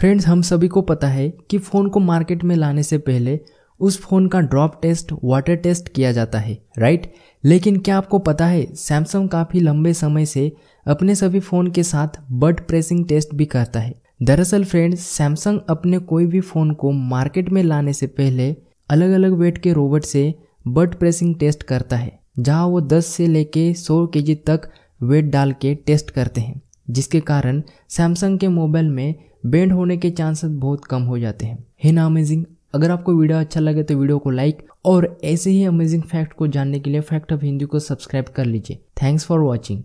friends हम सभी को पता है कि फ़ोन को मार्केट में लाने से पहले उस फ़ोन का ड्रॉप टेस्ट वाटर टेस्ट किया जाता है राइट लेकिन क्या आपको पता है सैमसंग काफ़ी लंबे समय से अपने सभी फ़ोन के साथ बर्ड प्रेसिंग टेस्ट भी करता है दरअसल फ्रेंड्स सैमसंग अपने कोई भी फ़ोन को मार्केट में लाने से पहले अलग अलग वेट के रोबोट से बर्ड प्रेसिंग टेस्ट करता है जहां वो 10 से लेके 100 केजी तक वेट डाल के टेस्ट करते हैं जिसके कारण सैमसंग के मोबाइल में बेंड होने के चांसेस बहुत कम हो जाते हैं है ना अमेजिंग अगर आपको वीडियो अच्छा लगे तो वीडियो को लाइक और ऐसे ही अमेजिंग फैक्ट को जानने के लिए फैक्ट ऑफ हिंदी को सब्सक्राइब कर लीजिए थैंक्स फॉर वॉचिंग